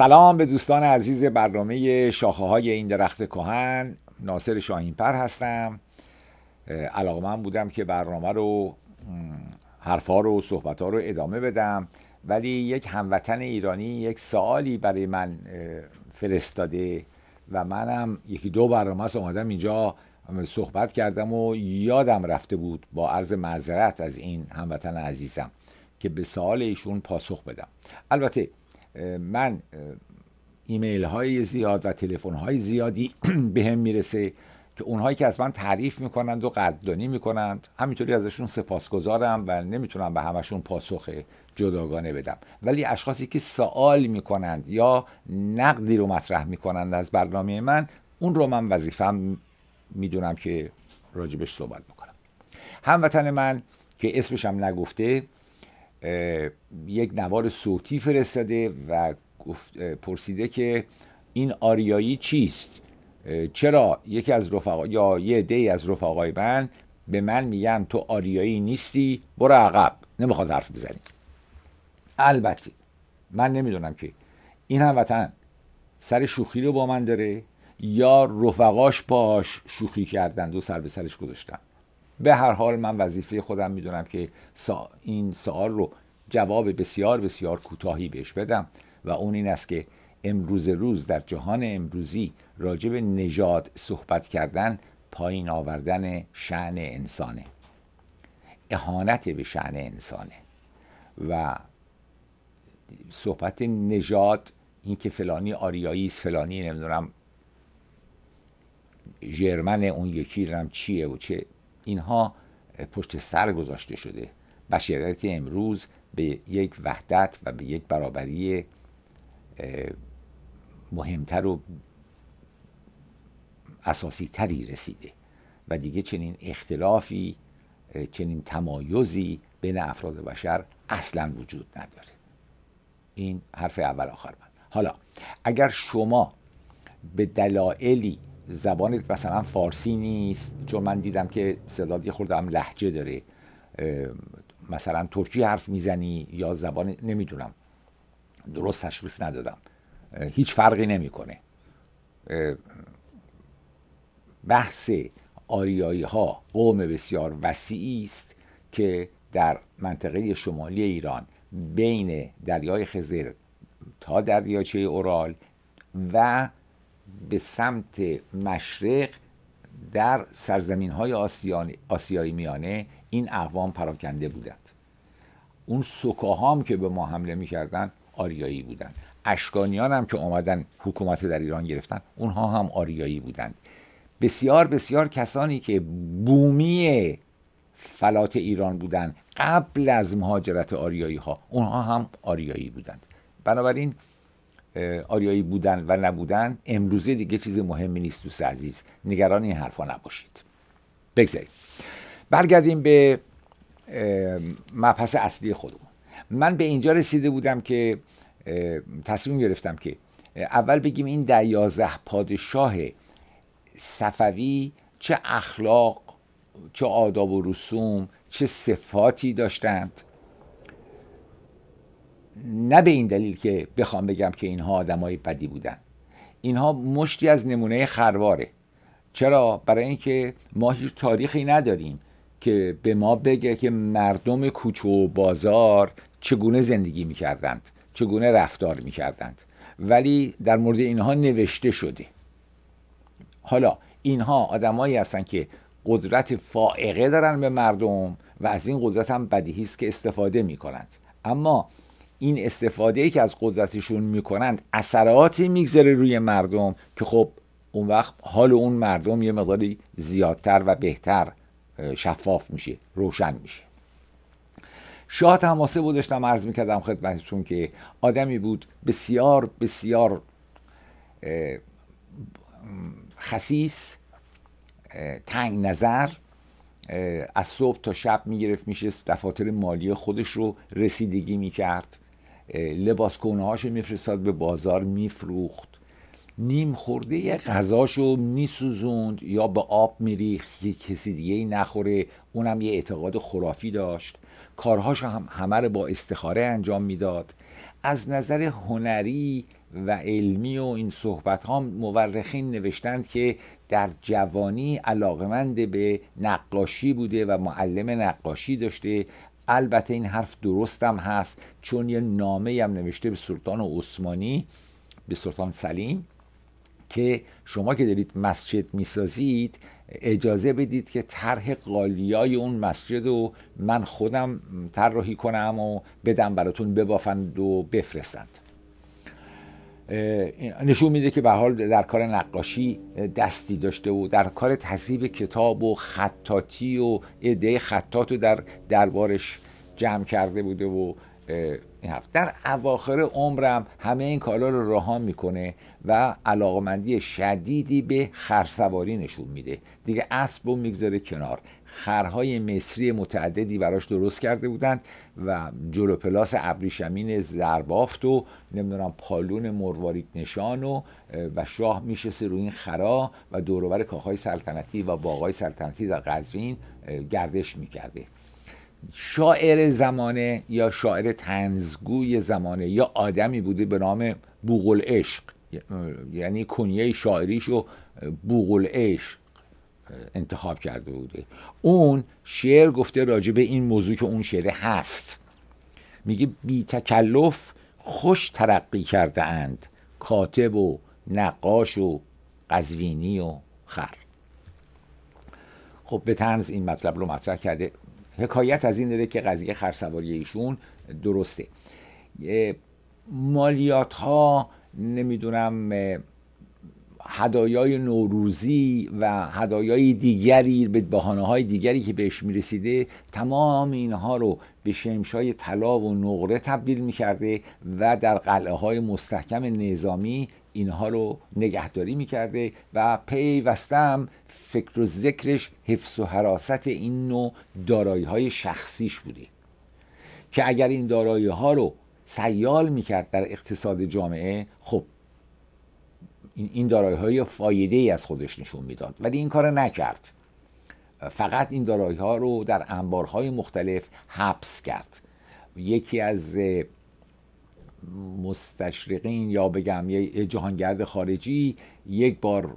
سلام به دوستان عزیز برنامه شاخه های این درخت کهن ناصر شاهینپر هستم علاقه بودم که برنامه رو حرفا رو صحبت ها رو ادامه بدم ولی یک هموطن ایرانی یک سوالی برای من فرستاده و منم یکی دو برنامه است اومدم اینجا صحبت کردم و یادم رفته بود با عرض معذرت از این هموطن عزیزم که به سوال ایشون پاسخ بدم البته من ایمیل های زیاد و تلفن های زیادی به هم میرسه که اونهایی که از من تعریف میکنند و قدردانی میکنند همینطوری ازشون سپاسگزارم و نمیتونم به همشون پاسخ جداگانه بدم ولی اشخاصی که سوال میکنند یا نقدی رو مطرح میکنند از برنامه من اون رو من وظیفم میدونم که راجبش صحبت میکنم هموطن من که اسمشم نگفته یک نوار صوتی فرستاده و پرسیده که این آریایی چیست چرا یکی از رفقا یا یه دی از رفقای من به من میگن تو آریایی نیستی برو عقب نمیخواد حرف بزنی البته من نمیدونم که این هموطن سر شوخی رو با من داره یا رفقاش باش شوخی کردن و سر به سرش گذاشتن به هر حال من وظیفه خودم میدونم که این سوال رو جواب بسیار بسیار کوتاهی بهش بدم و اون این است که امروز روز در جهان امروزی راجب به نژاد صحبت کردن پایین آوردن شعن انسانه اهانت به شعن انسانه و صحبت نژاد اینکه فلانی آریایی فلانی نمیدونم ژرمن اون یکی هم چیه و چه اینها پشت سر گذاشته شده بشریت امروز به یک وحدت و به یک برابری مهمتر و اساسی تری رسیده و دیگه چنین اختلافی چنین تمایزی بین افراد بشر اصلا وجود نداره این حرف اول آخر من حالا اگر شما به دلایلی زبان مثلا فارسی نیست چون من دیدم که صداد یه خورده هم لحجه داره مثلا ترکی حرف میزنی یا زبان نمیدونم درست تشخیص ندادم هیچ فرقی نمیکنه بحث آریایی ها قوم بسیار وسیعی است که در منطقه شمالی ایران بین دریای خزر تا دریاچه اورال و به سمت مشرق در سرزمین های آسیایی میانه این اقوام پراکنده بودند اون سکاهام که به ما حمله میکردن آریایی بودند اشکانیان هم که آمدن حکومت در ایران گرفتن اونها هم آریایی بودند بسیار بسیار کسانی که بومی فلات ایران بودند قبل از مهاجرت آریایی ها اونها هم آریایی بودند بنابراین آریایی بودن و نبودن امروزه دیگه چیز مهمی نیست دوست عزیز نگران این حرفا نباشید بگذاریم برگردیم به مبحث اصلی خودمون من به اینجا رسیده بودم که تصمیم گرفتم که اول بگیم این در پادشاه صفوی چه اخلاق چه آداب و رسوم چه صفاتی داشتند نه به این دلیل که بخوام بگم که اینها آدمای بدی بودن اینها مشتی از نمونه خرواره چرا برای اینکه ما هیچ تاریخی نداریم که به ما بگه که مردم کوچه و بازار چگونه زندگی میکردند چگونه رفتار میکردند ولی در مورد اینها نوشته شده حالا اینها آدمایی هستند که قدرت فائقه دارن به مردم و از این قدرت هم بدیهی است که استفاده میکنند اما این استفاده ای که از قدرتشون میکنند اثراتی میگذاره روی مردم که خب اون وقت حال اون مردم یه مقداری زیادتر و بهتر شفاف میشه روشن میشه شاه تماسه بود داشتم عرض میکردم خدمتتون که آدمی بود بسیار بسیار خسیس تنگ نظر از صبح تا شب میگرفت میشه دفاتر مالی خودش رو رسیدگی میکرد لباس کنهاشو میفرستاد به بازار میفروخت نیم خورده یه غذاشو میسوزوند یا به آب میریخت که کسی دیگه نخوره اونم یه اعتقاد خرافی داشت کارهاشو هم همه رو با استخاره انجام میداد از نظر هنری و علمی و این صحبت ها مورخین نوشتند که در جوانی علاقمند به نقاشی بوده و معلم نقاشی داشته البته این حرف درستم هست چون یه نامه هم نوشته به سلطان عثمانی به سلطان سلیم که شما که دارید مسجد میسازید اجازه بدید که طرح قالیای اون مسجد رو من خودم طراحی کنم و بدم براتون ببافند و بفرستند نشون میده که به حال در کار نقاشی دستی داشته و در کار تصیب کتاب و خطاتی و ایده خطات رو در دربارش جمع کرده بوده و این هفت. در اواخر عمرم همه این کالا رو رها میکنه و علاقمندی شدیدی به خرسواری نشون میده دیگه اسب رو میگذاره کنار خرهای مصری متعددی براش درست کرده بودند و جلوپلاس ابریشمین زربافت و نمیدونم پالون مروارید نشان و و شاه میشسته روی این خرا و دوروبر کاخهای سلطنتی و باقای سلطنتی در قزوین گردش میکرده شاعر زمانه یا شاعر تنزگوی زمانه یا آدمی بوده به نام بوغل عشق یعنی کنیه شاعریش و بوغل عشق انتخاب کرده بوده اون شعر گفته راجع به این موضوع که اون شعره هست میگه بی تکلف خوش ترقی کرده اند کاتب و نقاش و قزوینی و خر خب به تنز این مطلب رو مطرح کرده حکایت از این داره که قضیه خرسواری ایشون درسته مالیات ها نمیدونم هدایای نوروزی و هدایای دیگری به بحانه های دیگری که بهش میرسیده تمام اینها رو به شمشای طلا و نقره تبدیل میکرده و در قلعه های مستحکم نظامی اینها رو نگهداری میکرده و وستم فکر و ذکرش حفظ و حراست این نوع دارایی های شخصیش بوده که اگر این دارایی ها رو سیال میکرد در اقتصاد جامعه خب این, این دارایی های فایده ای از خودش نشون میداد ولی این کار نکرد فقط این دارایی ها رو در انبارهای مختلف حبس کرد یکی از مستشرقین یا بگم یه جهانگرد خارجی یک بار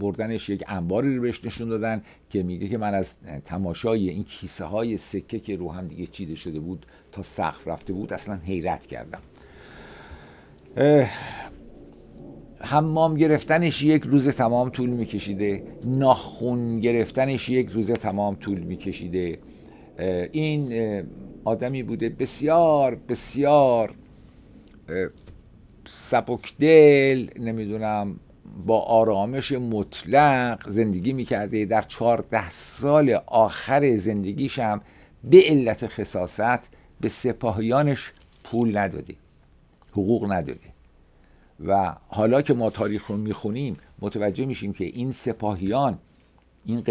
بردنش یک انباری رو بهش نشون دادن که میگه که من از تماشای این کیسه های سکه که رو هم دیگه چیده شده بود تا سقف رفته بود اصلا حیرت کردم حمام گرفتنش یک روز تمام طول میکشیده ناخون گرفتنش یک روز تمام طول میکشیده این آدمی بوده بسیار بسیار سبکدل نمیدونم با آرامش مطلق زندگی میکرده در چهارده سال آخر زندگیش به علت خصاصت به سپاهیانش پول نداده حقوق نداده و حالا که ما تاریخ رو میخونیم متوجه میشیم که این سپاهیان این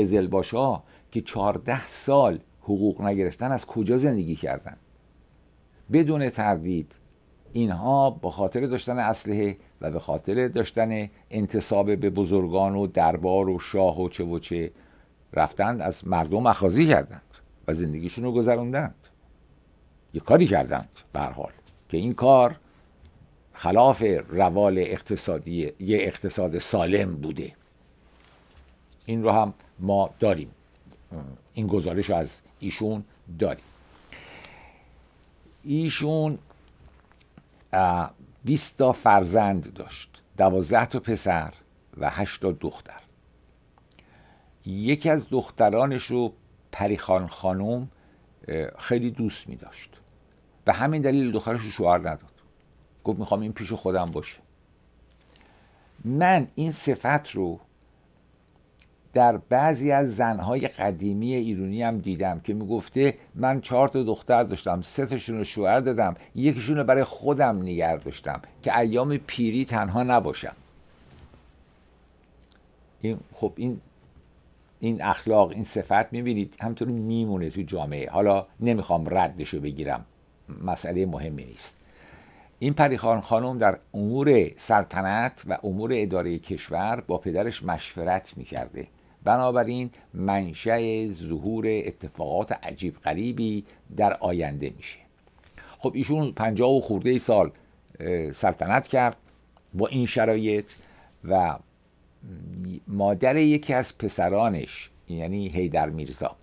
ها که 14 سال حقوق نگرفتن از کجا زندگی کردن بدون تردید اینها به خاطر داشتن اسلحه و به خاطر داشتن انتصاب به بزرگان و دربار و شاه و چه و چه رفتند از مردم اخاذی کردند و زندگیشون رو گذروندند یه کاری کردند به حال که این کار خلاف روال اقتصادی یه اقتصاد سالم بوده این رو هم ما داریم این گزارش رو از ایشون داریم ایشون 20 تا فرزند داشت 12 تا پسر و 8 تا دختر یکی از دخترانش رو پریخان خانم خیلی دوست می داشت به همین دلیل دخترش رو شوهر نداد گفت میخوام این پیش خودم باشه من این صفت رو در بعضی از زنهای قدیمی ایرونی هم دیدم که میگفته من چهار تا دختر داشتم سه تاشون رو شوهر دادم یکیشون رو برای خودم نگر داشتم که ایام پیری تنها نباشم این خب این این اخلاق این صفت میبینید همطور میمونه تو جامعه حالا نمیخوام ردش رو بگیرم مسئله مهمی نیست این پریخان خانم در امور سلطنت و امور اداره کشور با پدرش مشورت میکرده بنابراین منشأ ظهور اتفاقات عجیب غریبی در آینده میشه خب ایشون پنجاه و خورده سال سلطنت کرد با این شرایط و مادر یکی از پسرانش یعنی هیدر میرزا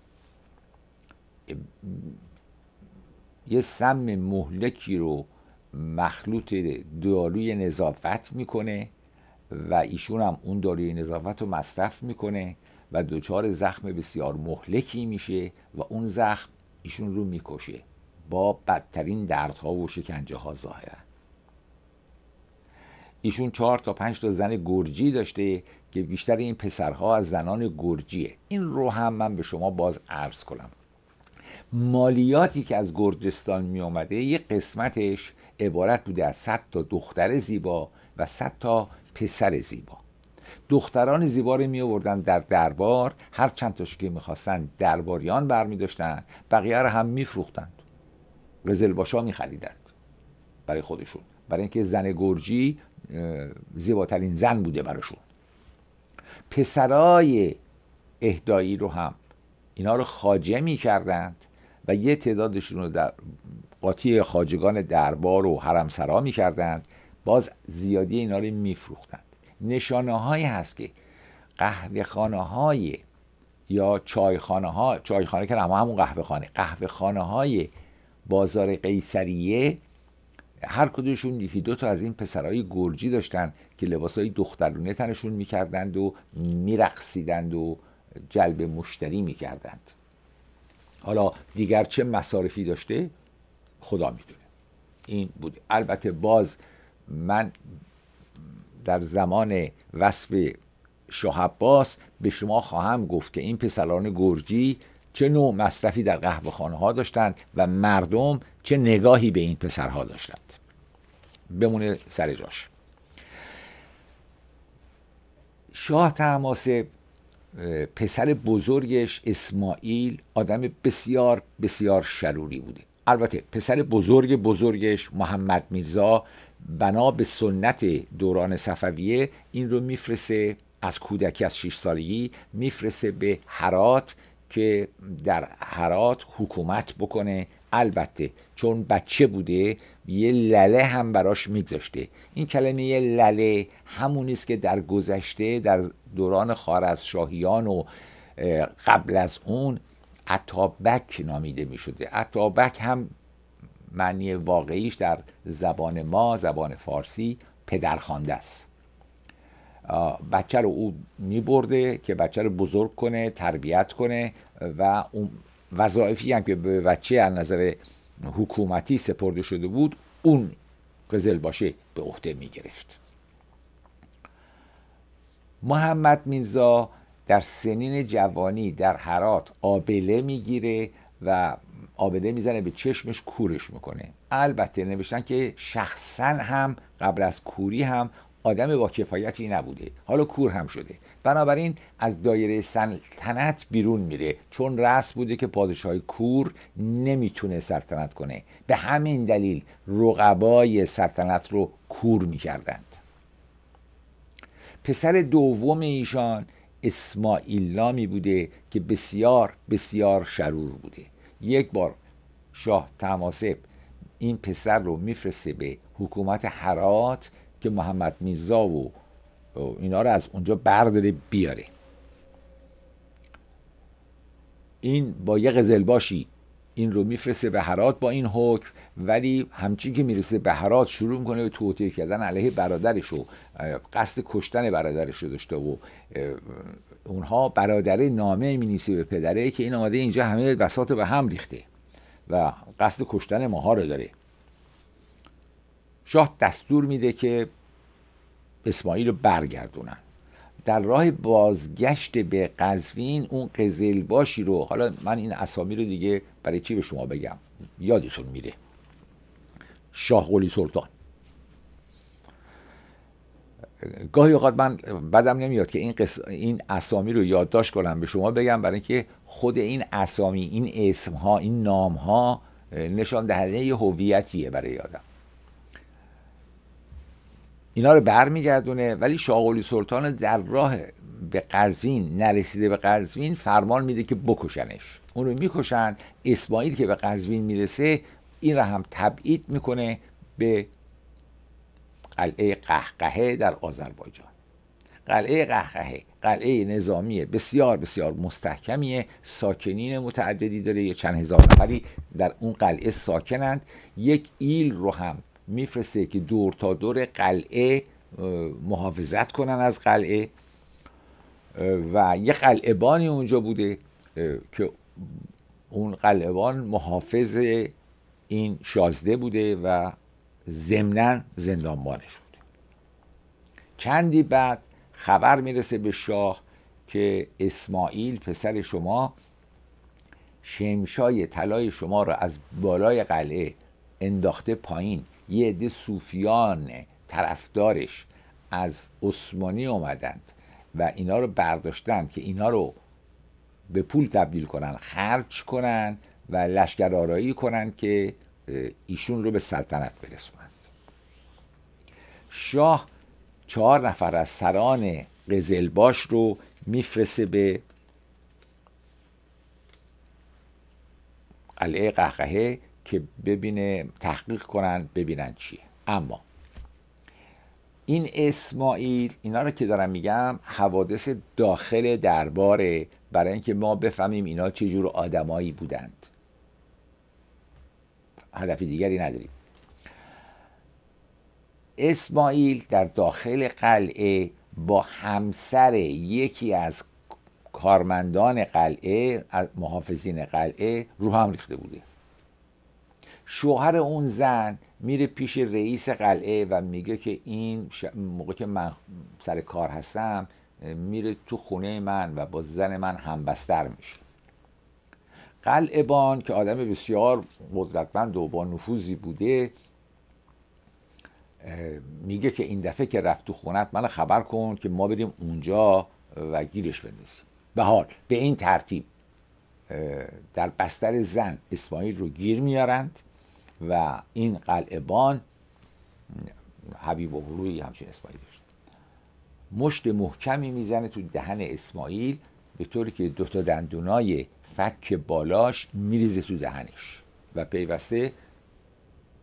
یه سم مهلکی رو مخلوط داروی نظافت میکنه و ایشون هم اون داروی نظافت رو مصرف میکنه و دچار زخم بسیار مهلکی میشه و اون زخم ایشون رو میکشه با بدترین دردها و شکنجه ها ظاهرا ایشون چهار تا پنج تا زن گرجی داشته که بیشتر این پسرها از زنان گرجیه این رو هم من به شما باز عرض کنم مالیاتی که از گرجستان می اومده یه قسمتش عبارت بوده از 100 تا دختر زیبا و 100 تا پسر زیبا دختران زیبا رو می آوردن در دربار هر چند تاش که میخواستن درباریان برمی داشتن بقیه رو هم میفروختند قزلباشا می خریدند برای خودشون برای اینکه زن گرجی زیباترین زن بوده براشون پسرای اهدایی رو هم اینا رو خاجه می کردند و یه تعدادشون رو در قاطی خاجگان دربار و حرمسرا میکردند باز زیادی اینا رو میفروختند نشانه هایی هست که قهوه خانه های یا چایخانه ها خانه که همون قهوه خانه قهوه خانه های بازار قیصریه هر کدومشون یکی دو تا از این پسرای گرجی داشتن که لباسای دخترونه تنشون میکردند و میرقصیدند و جلب مشتری میکردند حالا دیگر چه مصارفی داشته خدا میدونه این بود البته باز من در زمان وصف شاه به شما خواهم گفت که این پسران گرجی چه نوع مصرفی در قهوه خانه ها داشتند و مردم چه نگاهی به این پسرها داشتند بمونه سر جاش شاه تماسه پسر بزرگش اسماعیل آدم بسیار بسیار شروری بوده البته پسر بزرگ بزرگش محمد میرزا بنا به سنت دوران صفویه این رو میفرسه از کودکی از 6 سالگی میفرسه به هرات که در هرات حکومت بکنه البته چون بچه بوده یه لله هم براش میگذاشته این کلمه یه لله همون است که در گذشته در دوران خارزشاهیان و قبل از اون اتابک نامیده می شده اتابک هم معنی واقعیش در زبان ما زبان فارسی پدرخوانده است بچه رو او می برده که بچه رو بزرگ کنه تربیت کنه و اون وظایفی هم که به بچه از نظر حکومتی سپرده شده بود اون قزل باشه به عهده می گرفت محمد میرزا در سنین جوانی در حرات آبله میگیره و آبله میزنه به چشمش کورش میکنه البته نوشتن که شخصا هم قبل از کوری هم آدم با کفایتی نبوده حالا کور هم شده بنابراین از دایره سلطنت بیرون میره چون رس بوده که پادشاه کور نمیتونه سلطنت کنه به همین دلیل رقبای سلطنت رو کور میکردند پسر دوم ایشان اسماعیلامی بوده که بسیار بسیار شرور بوده یک بار شاه تماسب این پسر رو میفرسته به حکومت حرات که محمد میرزا و اینا رو از اونجا برداره بیاره این با یه باشی. این رو میفرسته به هرات با این حکم ولی همچین که میرسه به هرات شروع میکنه به توطیه کردن علیه برادرش و قصد کشتن برادرش رو داشته و اونها برادره نامه مینیسی به پدره که این آمده اینجا همه بساط به هم ریخته و قصد کشتن ماها رو داره شاه دستور میده که اسماعیل رو برگردونن در راه بازگشت به قزوین اون باشی رو حالا من این اسامی رو دیگه برای چی به شما بگم یادشون میره شاه قلی سلطان گاهی اوقات من بدم نمیاد که این, این اسامی رو یادداشت کنم به شما بگم برای اینکه خود این اسامی این اسم ها این نام ها نشان دهنده هویتیه برای آدم اینا رو برمیگردونه ولی شاغلی سلطان در راه به قزوین نرسیده به قزوین فرمان میده که بکشنش اون رو میکشن اسماعیل که به قزوین میرسه این را هم تبعید میکنه به قلعه قهقهه در آذربایجان قلعه قهقهه قلعه نظامی بسیار بسیار مستحکمیه ساکنین متعددی داره یه چند هزار نفری در اون قلعه ساکنند یک ایل رو هم میفرسته که دور تا دور قلعه محافظت کنن از قلعه و یه بانی اونجا بوده که اون بان محافظ این شازده بوده و ضمنا زندانبانش بوده چندی بعد خبر میرسه به شاه که اسماعیل پسر شما شمشای طلای شما را از بالای قلعه انداخته پایین یه عده صوفیان طرفدارش از عثمانی اومدند و اینا رو برداشتند که اینا رو به پول تبدیل کنن خرج کنن و لشکر آرایی کنن که ایشون رو به سلطنت برسونند شاه چهار نفر از سران قزلباش رو میفرسه به قلعه قهقهه که ببینه تحقیق کنن ببینن چیه اما این اسماعیل اینا رو که دارم میگم حوادث داخل درباره برای اینکه ما بفهمیم اینا چه جور آدمایی بودند هدف دیگری نداریم اسماعیل در داخل قلعه با همسر یکی از کارمندان قلعه محافظین قلعه رو هم ریخته بوده شوهر اون زن میره پیش رئیس قلعه و میگه که این موقع که من سر کار هستم میره تو خونه من و با زن من همبستر میشه بان که آدم بسیار قدرتمند و با نفوذی بوده میگه که این دفعه که رفت تو خونت من خبر کن که ما بریم اونجا و گیرش بندازیم به حال به این ترتیب در بستر زن اسماعیل رو گیر میارند و این قلعه بان حبیب و بروی همچین اسماعیل داشت مشت محکمی میزنه تو دهن اسماعیل به طوری که دوتا دندونای فک بالاش میریزه تو دهنش و پیوسته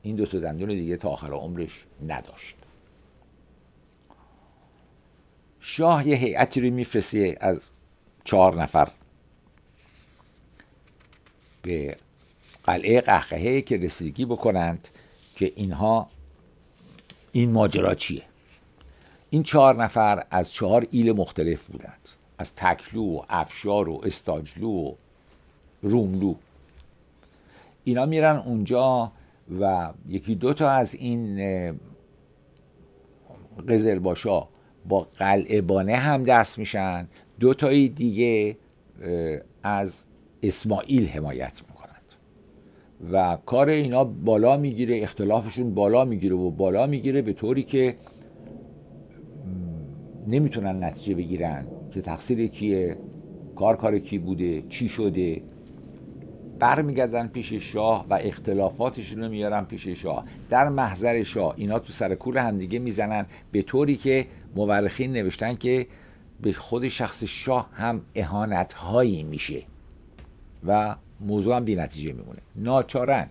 این دوتا دندون دیگه تا آخر عمرش نداشت شاه یه هیئتی رو میفرسته از چهار نفر به قلعه قهقهه که رسیدگی بکنند که اینها این ماجرا چیه این چهار نفر از چهار ایل مختلف بودند از تکلو و افشار و استاجلو و روملو اینا میرن اونجا و یکی دو تا از این قزلباشا با قلعه بانه هم دست میشن دو دیگه از اسماعیل حمایت میکنن و کار اینا بالا میگیره اختلافشون بالا میگیره و بالا میگیره به طوری که نمیتونن نتیجه بگیرن که تقصیر کیه کار کار کی بوده چی شده برمیگردن پیش شاه و اختلافاتشون رو میارن پیش شاه در محضر شاه اینا تو سر همدیگه میزنن به طوری که مورخین نوشتن که به خود شخص شاه هم اهانت هایی میشه و موضوع هم بی نتیجه میمونه ناچارن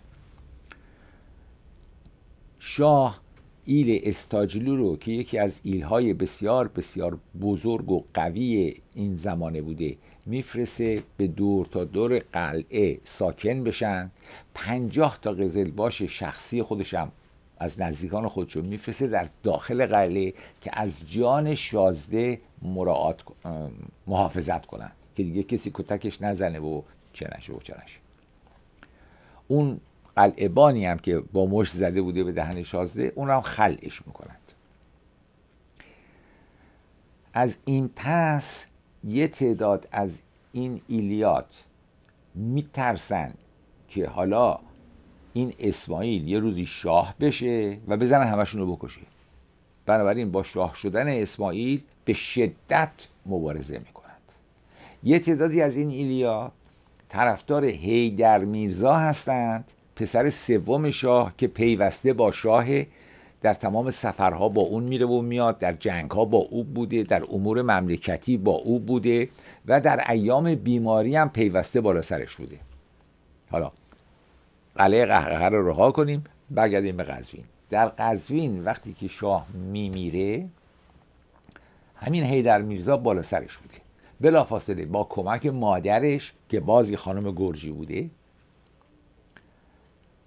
شاه ایل استاجلو رو که یکی از ایلهای بسیار بسیار بزرگ و قوی این زمانه بوده میفرسه به دور تا دور قلعه ساکن بشن پنجاه تا باش شخصی خودشم از نزدیکان خودشون میفرسه در داخل قلعه که از جان شازده مراعات محافظت کنن که دیگه کسی کتکش نزنه و چنش اون قلعبانی هم که با مش زده بوده به دهن شازده اون هم خلعش میکنند از این پس یه تعداد از این ایلیات میترسن که حالا این اسماعیل یه روزی شاه بشه و بزنن همشون رو بکشه بنابراین با شاه شدن اسماعیل به شدت مبارزه میکنند یه تعدادی از این ایلیات طرفدار هیدر میرزا هستند پسر سوم شاه که پیوسته با شاه در تمام سفرها با اون میره و میاد در جنگها با او بوده در امور مملکتی با او بوده و در ایام بیماری هم پیوسته بالا سرش بوده حالا قلعه قهقه رو رها کنیم برگردیم به قزوین در قزوین وقتی که شاه میمیره همین هیدر میرزا بالا سرش بوده بلافاصله با کمک مادرش که بازی خانم گرجی بوده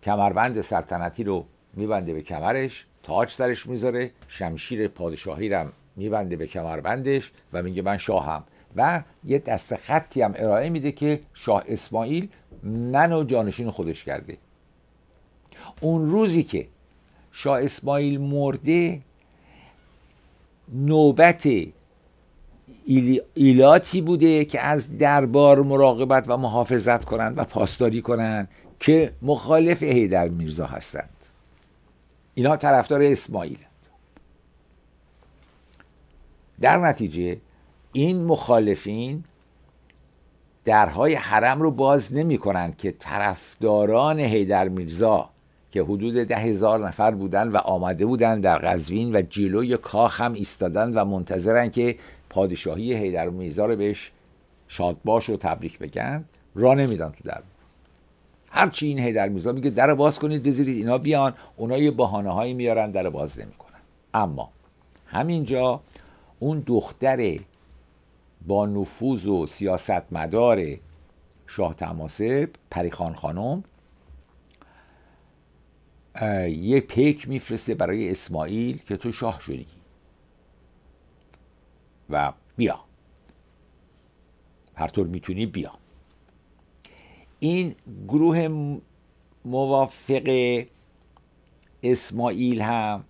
کمربند سلطنتی رو میبنده به کمرش تاج سرش میذاره شمشیر پادشاهی رو میبنده به کمربندش و میگه من شاهم و یه دست خطی هم ارائه میده که شاه اسماعیل منو جانشین خودش کرده اون روزی که شاه اسماعیل مرده نوبت ایلاتی بوده که از دربار مراقبت و محافظت کنند و پاسداری کنند که مخالف هیدر میرزا هستند اینا طرفدار اسماعیلند در نتیجه این مخالفین درهای حرم رو باز نمی کنند که طرفداران هیدر میرزا که حدود ده هزار نفر بودند و آمده بودند در قزوین و جلوی کاخ هم ایستادند و منتظرند که پادشاهی هیدر میزا رو بهش شادباش و تبریک بگن را نمیدن تو در هرچی این هیدر میزا میگه در باز کنید بذارید اینا بیان اونا یه بحانه هایی میارن در باز نمیکنن اما همینجا اون دختر با نفوذ و سیاستمدار شاه تماسب پریخان خانم یه پیک میفرسته برای اسماعیل که تو شاه شدی و بیا هر طور میتونی بیا این گروه موافق اسماعیل هم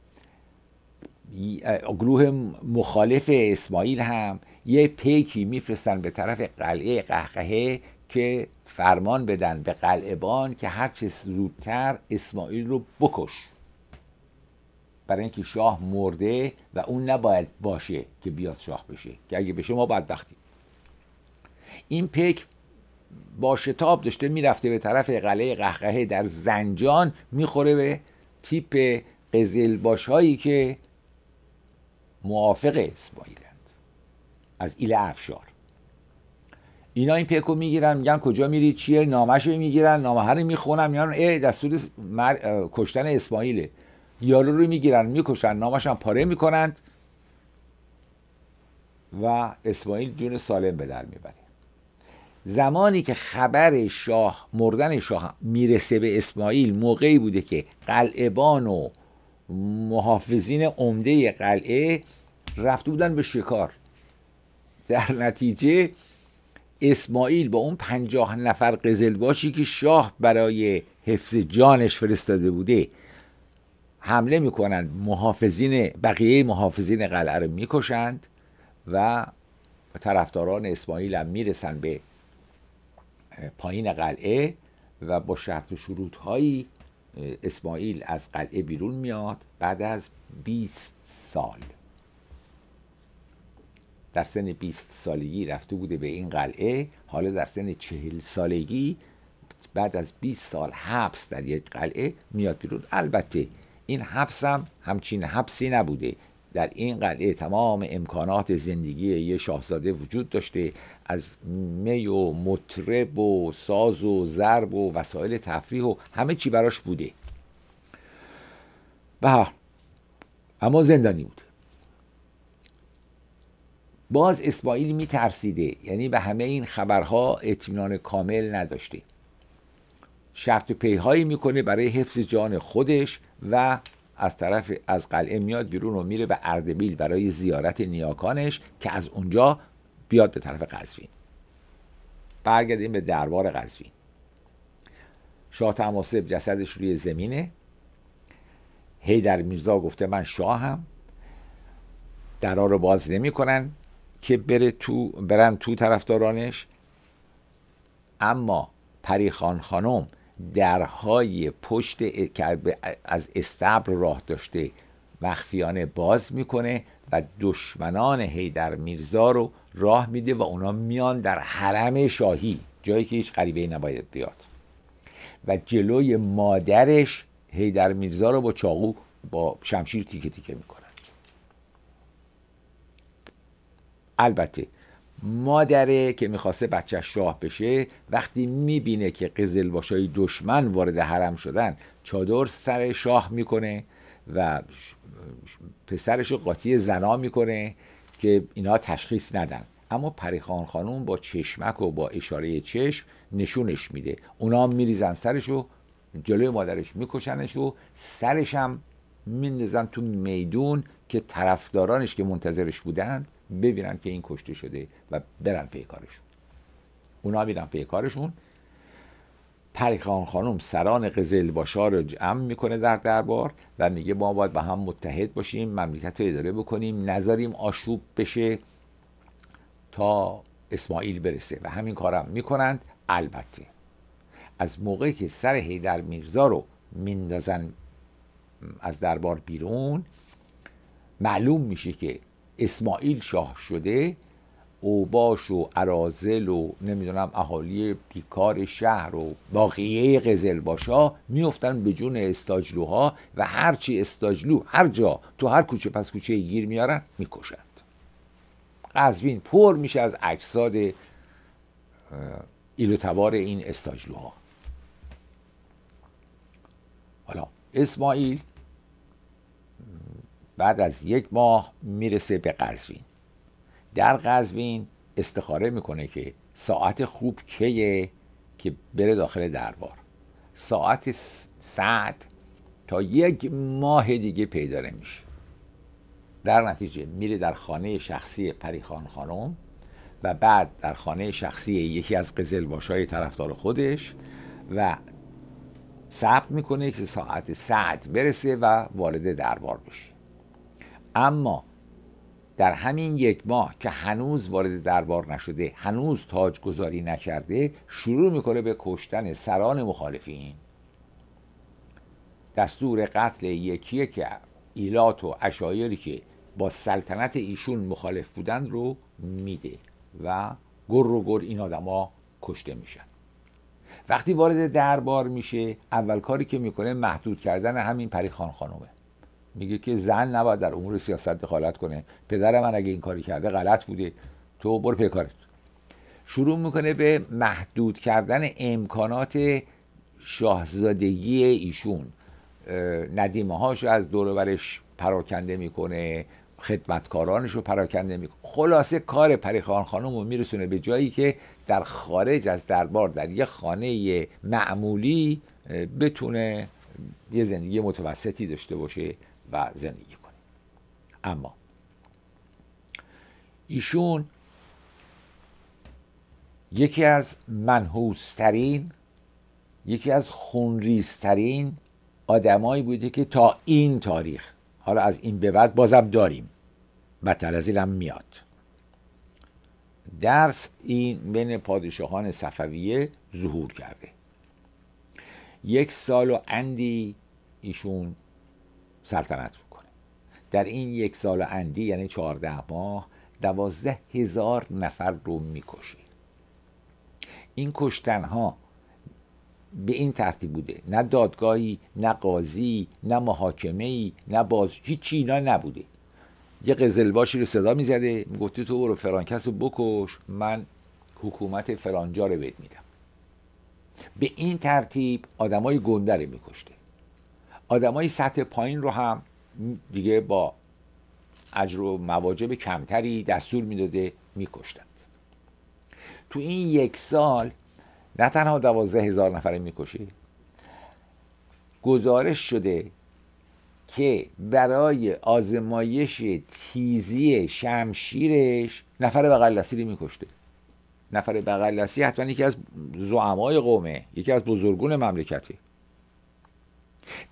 گروه مخالف اسماعیل هم یه پیکی میفرستن به طرف قلعه قهقهه که فرمان بدن به قلعبان که هر چه زودتر اسماعیل رو بکش برای اینکه شاه مرده و اون نباید باشه که بیاد شاه بشه که اگه بشه ما بدبختیم این پیک با شتاب داشته میرفته به طرف قلعه قهقهه در زنجان میخوره به تیپ قزل هایی که موافق اسماعیلند از ایل افشار اینا این رو میگیرن میگن کجا میری چیه نامش میگیرن نامه رو میخونن میگن ای دستور کشتن اسماعیله یارو رو میگیرن میکشن نامش هم پاره میکنند و اسماعیل جون سالم به در میبره زمانی که خبر شاه مردن شاه میرسه به اسماعیل موقعی بوده که قلعبان و محافظین عمده قلعه رفته بودن به شکار در نتیجه اسماعیل با اون پنجاه نفر قزلباشی که شاه برای حفظ جانش فرستاده بوده حمله میکنند محافظین بقیه محافظین قلعه رو میکشند و طرفداران اسماعیل هم میرسن به پایین قلعه و با شرط و شروط هایی اسماعیل از قلعه بیرون میاد بعد از 20 سال در سن 20 سالگی رفته بوده به این قلعه حالا در سن 40 سالگی بعد از 20 سال حبس در یک قلعه میاد بیرون البته این حبس هم همچین حبسی نبوده در این قلعه تمام امکانات زندگی یه شاهزاده وجود داشته از می و مطرب و ساز و ضرب و وسایل تفریح و همه چی براش بوده به اما زندانی بود باز اسماعیل میترسیده یعنی به همه این خبرها اطمینان کامل نداشته شرط پیهایی میکنه برای حفظ جان خودش و از طرف از قلعه میاد بیرون و میره به اردبیل برای زیارت نیاکانش که از اونجا بیاد به طرف قزوین برگردیم به دربار قزوین شاه تماسب جسدش روی زمینه در میرزا گفته من شاهم درا رو باز نمیکنن که بره تو برن تو طرفدارانش اما پریخان خانم درهای پشت که از استبر راه داشته مخفیانه باز میکنه و دشمنان هیدر میرزا رو راه میده و اونا میان در حرم شاهی جایی که هیچ غریبه نباید بیاد و جلوی مادرش هیدر میرزا رو با چاقو با شمشیر تیکه تیکه میکنن البته مادره که میخواسته بچه شاه بشه وقتی میبینه که قزل باشای دشمن وارد حرم شدن چادر سر شاه میکنه و پسرش رو قاطی زنا میکنه که اینا تشخیص ندن اما پریخان خانوم با چشمک و با اشاره چشم نشونش میده اونا میریزن سرش و جلوی مادرش میکشنش و سرش هم میندازن تو میدون که طرفدارانش که منتظرش بودن ببینن که این کشته شده و برن پی کارشون اونا میرن پی کارشون پریخان خانم سران قزل باشا رو جمع میکنه در دربار و میگه ما باید با هم متحد باشیم مملکت رو اداره بکنیم نظریم آشوب بشه تا اسماعیل برسه و همین کارم میکنند البته از موقعی که سر هیدر میرزا رو میندازن از دربار بیرون معلوم میشه که اسماعیل شاه شده اوباش و ارازل و نمیدونم اهالی بیکار شهر و باقیه باشا میفتن به جون استاجلوها و هرچی استاجلو هر جا تو هر کوچه پس کوچه گیر میارن میکشند قزوین پر میشه از اجساد ایلوتوار این استاجلوها حالا اسماعیل بعد از یک ماه میرسه به قزوین در قزوین استخاره میکنه که ساعت خوب کیه که بره داخل دربار ساعت ساعت تا یک ماه دیگه پیدا میشه در نتیجه میره در خانه شخصی پریخان خانم و بعد در خانه شخصی یکی از قزلباشای طرفدار خودش و ثبت میکنه که ساعت سعد برسه و وارد دربار بشه اما در همین یک ماه که هنوز وارد دربار نشده هنوز تاجگذاری نکرده شروع میکنه به کشتن سران مخالفین دستور قتل یکی که ایلات و اشایری که با سلطنت ایشون مخالف بودن رو میده و گر و گر این آدما کشته میشن وقتی وارد دربار میشه اول کاری که میکنه محدود کردن همین پریخان خانومه میگه که زن نباید در امور سیاست دخالت کنه پدر من اگه این کاری کرده غلط بوده تو برو پیکارت شروع میکنه به محدود کردن امکانات شاهزادگی ایشون ندیمه هاش از دورورش پراکنده میکنه خدمتکارانش رو پراکنده میکنه خلاصه کار پریخان خانم میرسونه به جایی که در خارج از دربار در یه خانه معمولی بتونه یه زندگی متوسطی داشته باشه و زندگی کنیم اما ایشون یکی از منحوسترین یکی از خونریزترین آدمایی بوده که تا این تاریخ حالا از این به بعد بازم داریم بدتر از میاد درس این بین پادشاهان صفویه ظهور کرده یک سال و اندی ایشون سلطنت میکنه در این یک سال اندی یعنی چهارده ماه دوازده هزار نفر رو میکشه این ها به این ترتیب بوده نه دادگاهی نه قاضی نه محاکمه ای نه باز هیچی اینا نبوده یه قزلباشی رو صدا میزده میگفته تو برو فلان رو بکش من حکومت فلانجا رو بهت میدم به این ترتیب آدمای گنده رو میکشته آدمای سطح پایین رو هم دیگه با اجر و مواجب کمتری دستور میداده میکشتند تو این یک سال نه تنها دوازده هزار نفره میکشه گزارش شده که برای آزمایش تیزی شمشیرش نفر بغلسی رو میکشته نفر دستی حتما یکی از زعمای قومه یکی از بزرگون مملکته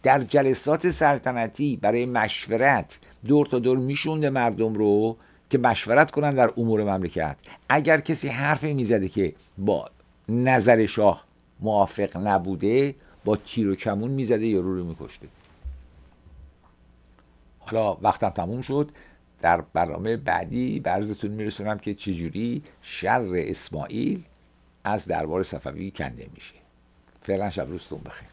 در جلسات سلطنتی برای مشورت دور تا دور میشونده مردم رو که مشورت کنن در امور مملکت اگر کسی حرفی میزده که با نظر شاه موافق نبوده با تیر و کمون میزده یا رو رو میکشته حالا وقتم تموم شد در برنامه بعدی برزتون میرسونم که چجوری شر اسماعیل از دربار صفوی کنده میشه فعلا شب روزتون بخیر